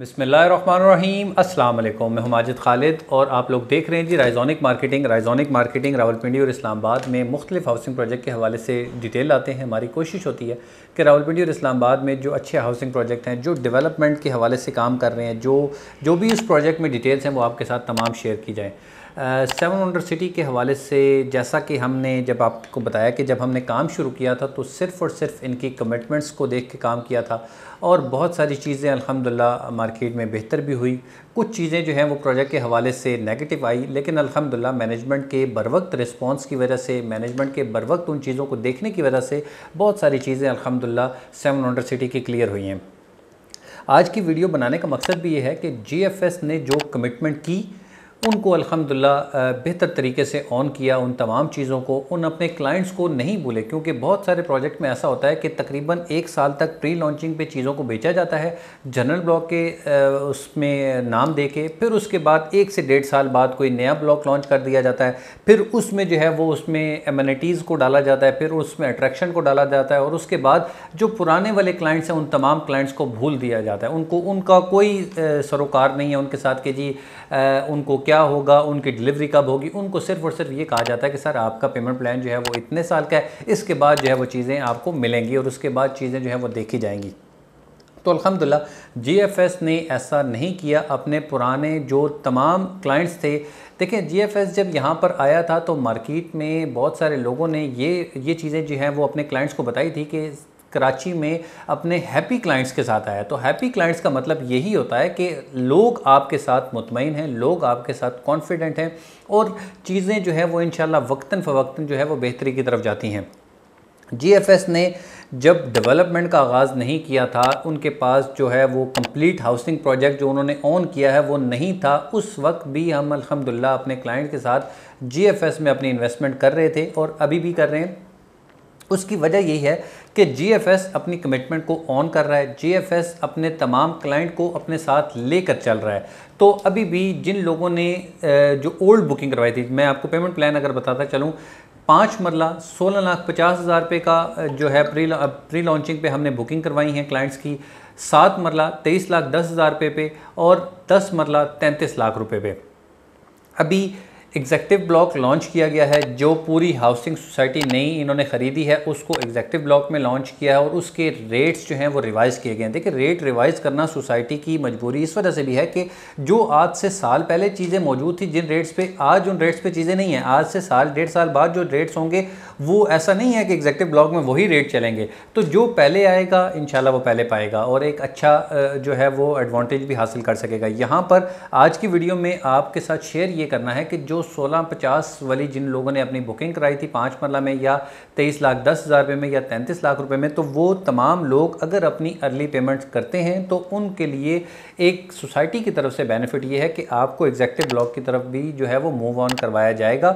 बसमीम अस्सलाम वालेकुम मैं हमाजिद खालिद और आप लोग देख रहे हैं जी Rizonic marketing Rizonic marketing Rawalpindi और इस्लामाबाद में मुख्तलिफ हाउसिंग प्रोजेक्ट के हवाले से डिटेल आते हैं हमारी कोशिश होती है कि रावलपिंडी और इस्लामाबाद में जो अच्छे हाउसिंग प्रोजेक्ट हैं जो डेवलपमेंट के हवाले से काम कर रहे हैं जो जो भी उस प्रोजेक्ट में डिटेल्स हैं वो आपके साथ तमाम शेयर की जाएँ सेवन वंडर सिटी के हवाले से जैसा कि हमने जब आपको बताया कि जब हमने काम शुरू किया था तो सिर्फ़ और सिर्फ इनकी कमिटमेंट्स को देख के काम किया था और बहुत सारी चीज़ें अल्हम्दुलिल्लाह मार्केट में बेहतर भी हुई कुछ चीज़ें जो हैं वो प्रोजेक्ट के हवाले से नेगेटिव आई लेकिन अल्हम्दुलिल्लाह मैनेजमेंट के बर वक्त रिस्पॉन्स की वजह से मैनेजमेंट के बर वक्त उन चीज़ों को देखने की वजह से बहुत सारी चीज़ें अलहमदिल्ला सेवन वंडर सिटी की क्लियर हुई हैं आज की वीडियो बनाने का मकसद भी ये है कि जी ने जो कमिटमेंट की उनको अल्हम्दुलिल्लाह बेहतर तरीके से ऑन किया उन तमाम चीज़ों को उन अपने क्लाइंट्स को नहीं भूले क्योंकि बहुत सारे प्रोजेक्ट में ऐसा होता है कि तकरीबन एक साल तक प्री लॉन्चिंग पे चीज़ों को बेचा जाता है जनरल ब्लॉक के उसमें नाम दे के फिर उसके बाद एक से डेढ़ साल बाद कोई नया ब्लॉक लॉन्च कर दिया जाता है फिर उसमें जो है वो उसमें एम्यूनिटीज़ को डाला जाता है फिर उसमें अट्रैक्शन को डाला जाता है और उसके बाद जो पुराने वाले क्लाइंट्स हैं उन तमाम क्लाइंट्स को भूल दिया जाता है उनको उनका कोई सरोकार नहीं है उनके साथ के जी उनको क्या होगा उनकी डिलीवरी कब होगी उनको सिर्फ और सिर्फ ये कहा जाता है कि सर आपका पेमेंट प्लान जो है वो इतने साल का है इसके बाद जो है वो चीज़ें आपको मिलेंगी और उसके बाद चीज़ें जो है वो देखी जाएंगी तो अलहमदिल्ला एस ने ऐसा नहीं किया अपने पुराने जो तमाम क्लाइंट्स थे एफ एस जब यहाँ पर आया था तो मार्केट में बहुत सारे लोगों ने ये ये चीज़ें जो हैं वो अपने क्लाइंट्स को बताई थी कि कराची में अपने हैप्पी क्लाइंट्स के साथ आया तो हैप्पी क्लाइंट्स का मतलब यही होता है कि लोग आपके साथ मुतमिन हैं लोग आपके साथ कॉन्फिडेंट हैं और चीज़ें जो है वो इन वक्ता फ़वक्ता जो है वो बेहतरी की तरफ जाती हैं जीएफएस ने जब डेवलपमेंट का आगाज़ नहीं किया था उनके पास जो है वो कंप्लीट हाउसिंग प्रोजेक्ट जो उन्होंने ऑन किया है वो नहीं था उस वक्त भी हम अल्हम्दुलिल्लाह अपने क्लाइंट के साथ जीएफएस में अपनी इन्वेस्टमेंट कर रहे थे और अभी भी कर रहे हैं उसकी वजह यही है कि जी अपनी कमिटमेंट को ऑन कर रहा है जी अपने तमाम क्लाइंट को अपने साथ लेकर चल रहा है तो अभी भी जिन लोगों ने जो ओल्ड बुकिंग करवाई थी मैं आपको पेमेंट प्लान अगर बताता चलूँ पाँच मरला सोलह लाख पचास हज़ार रुपये का जो है प्री प्री लॉन्चिंग पे हमने बुकिंग करवाई हैं क्लाइंट्स की सात मरला तेईस लाख दस हज़ार रुपये पे और दस मरला तैंतीस लाख रुपये पे अभी एग्जैक्टिव ब्लॉक लॉन्च किया गया है जो पूरी हाउसिंग सोसाइटी नई इन्होंने ख़रीदी है उसको एग्जेक्टिव ब्लॉक में लॉन्च किया है और उसके रेट्स जो हैं वो रिवाइज़ किए गए हैं देखिए रेट रिवाइज़ करना सोसाइटी की मजबूरी इस वजह से भी है कि जो आज से साल पहले चीज़ें मौजूद थी जिन रेट्स पे आज उन रेट्स पे चीज़ें नहीं हैं आज से साल डेढ़ साल बाद जो रेट्स होंगे वो ऐसा नहीं है कि एग्जेक्टिव ब्लॉक में वही रेट चलेंगे तो जो पहले आएगा इन वो पहले पाएगा और एक अच्छा जो है वो एडवांटेज भी हासिल कर सकेगा यहाँ पर आज की वीडियो में आपके साथ शेयर ये करना है कि जो 1650 सोलह पचास वाली जिन लोगों ने अपनी बुकिंग कराई थी पाँच मरला में या तेईस लाख दस हज़ार रुपये में या तैंतीस लाख रुपए में तो वो तमाम लोग अगर अपनी अर्ली पेमेंट्स करते हैं तो उनके लिए एक सोसाइटी की तरफ से बेनिफिट ये है कि आपको एग्जैक्टिव ब्लॉक की तरफ भी जो है वो मूव ऑन करवाया जाएगा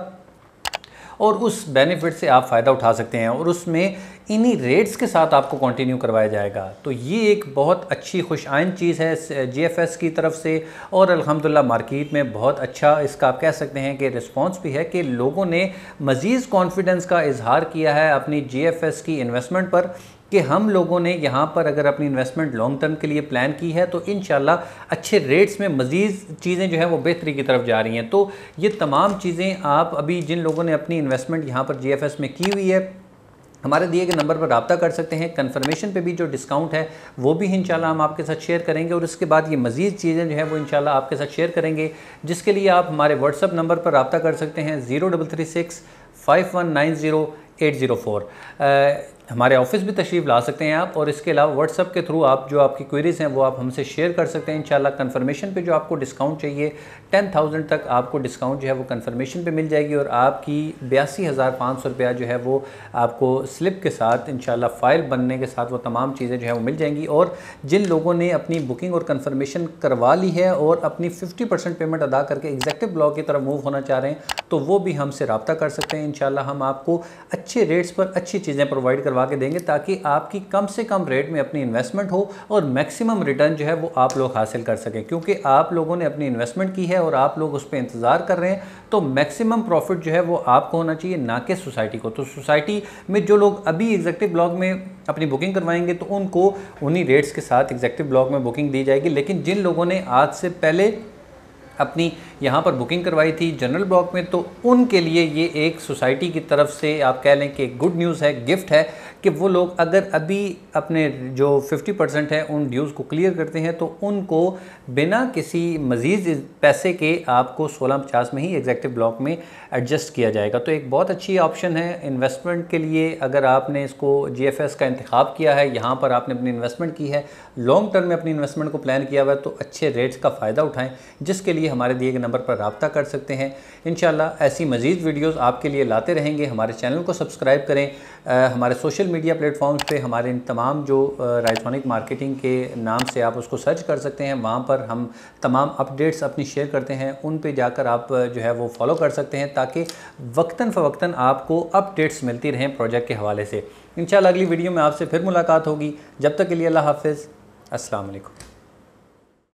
और उस बेनिफिट से आप फ़ायदा उठा सकते हैं और उसमें इन्हीं रेट्स के साथ आपको कंटिन्यू करवाया जाएगा तो ये एक बहुत अच्छी खुश आइन चीज़ है जीएफएस की तरफ से और अल्हम्दुलिल्लाह मार्केट में बहुत अच्छा इसका आप कह सकते हैं कि रिस्पांस भी है कि लोगों ने मज़ीद कॉन्फिडेंस का इजहार किया है अपनी जीएफएस की इन्वेस्टमेंट पर कि हम लोगों ने यहाँ पर अगर अपनी इन्वेस्टमेंट लॉन्ग टर्म के लिए प्लान की है तो इन अच्छे रेट्स में मज़ीद चीज़ें जो हैं वो बेहतरी की तरफ जा रही हैं तो ये तमाम चीज़ें आप अभी जिन लोगों ने अपनी इन्वेस्टमेंट यहाँ पर जी में की हुई है हमारे दिए गए नंबर पर रबता कर सकते हैं कन्फर्मेशन पे भी जो डिस्काउंट है वो भी इन हम आपके साथ शेयर करेंगे और इसके बाद ये मज़ीद चीज़ें जो है वो इन आपके साथ शेयर करेंगे जिसके लिए आप हमारे व्हाट्सअप नंबर पर रबता कर सकते हैं zero double three six five one nine zero eight zero four हमारे ऑफिस भी तशरीफ़ ला सकते हैं आप और इसके अलावा व्हाट्सअप के थ्रू आप जो आपकी क्वेरीज़ हैं वो आप हमसे शेयर कर सकते हैं इंशाल्लाह कंफर्मेशन पे जो आपको डिस्काउंट चाहिए टेन थाउजेंड तक आपको डिस्काउंट जो है वो कंफर्मेशन पे मिल जाएगी और आपकी बयासी हज़ार पाँच सौ रुपया जो है वो आपको स्लिप के साथ इन फ़ाइल बनने के साथ वो तमाम चीज़ें जो है वो मिल जाएंगी और जिन लोगों ने अपनी बुकिंग और कन्फर्मेशन करवा ली है और अपनी फिफ्टी परसेंट पेमेंट अदा करके एग्जैक्टिव ब्लॉक की तरफ मूव होना चाह रहे हैं तो वो भी हमसे रबता कर सकते हैं इन हम आपको अच्छे रेट्स पर अच्छी चीज़ें प्रोवाइड करवा करवा के देंगे ताकि आपकी कम से कम रेट में अपनी इन्वेस्टमेंट हो और मैक्सिमम रिटर्न जो है वो आप लोग हासिल कर सकें क्योंकि आप लोगों ने अपनी इन्वेस्टमेंट की है और आप लोग उस पर इंतज़ार कर रहे हैं तो मैक्सिमम प्रॉफिट जो है वो आपको होना चाहिए ना कि सोसाइटी को तो सोसाइटी में जो लोग अभी एग्जेक्टिव ब्लॉक में अपनी बुकिंग करवाएंगे तो उनको उन्हीं रेट्स के साथ एग्जेक्टिव ब्लॉक में बुकिंग दी जाएगी लेकिन जिन लोगों ने आज से पहले अपनी यहाँ पर बुकिंग करवाई थी जनरल ब्लॉक में तो उनके लिए ये एक सोसाइटी की तरफ से आप कह लें कि गुड न्यूज़ है गिफ्ट है कि वो लोग अगर अभी अपने जो 50 परसेंट है उन ड्यूज़ को क्लियर करते हैं तो उनको बिना किसी मज़ीद पैसे के आपको सोलह पचास में ही एग्जैक्टिव ब्लॉक में एडजस्ट किया जाएगा तो एक बहुत अच्छी ऑप्शन है इन्वेस्टमेंट के लिए अगर आपने इसको जी का इंतखब किया है यहाँ पर आपने अपनी इन्वेस्टमेंट की है लॉन्ग टर्म में अपनी इन्वेस्टमेंट को प्लान किया हुआ है तो अच्छे रेट्स का फ़ायदा उठाएँ जिसके लिए लिए हमारे दिए गए नंबर पर रबता कर सकते हैं इन ऐसी मज़ीद वीडियोज़ आपके लिए लाते रहेंगे हमारे चैनल को सब्सक्राइब करें आ, हमारे सोशल मीडिया प्लेटफॉर्म्स पे हमारे इन तमाम जो राइट्रॉनिक मार्केटिंग के नाम से आप उसको सर्च कर सकते हैं वहाँ पर हम तमाम अपडेट्स अपनी शेयर करते हैं उन पे जाकर आप जो है वो फॉलो कर सकते हैं ताकि वक्ता फ़वक्ता आपको अपडेट्स मिलती रहें प्रोजेक्ट के हवाले से इन अगली वीडियो में आपसे फिर मुलाकात होगी जब तक के लिए अल्लाह हाफ़ असलकम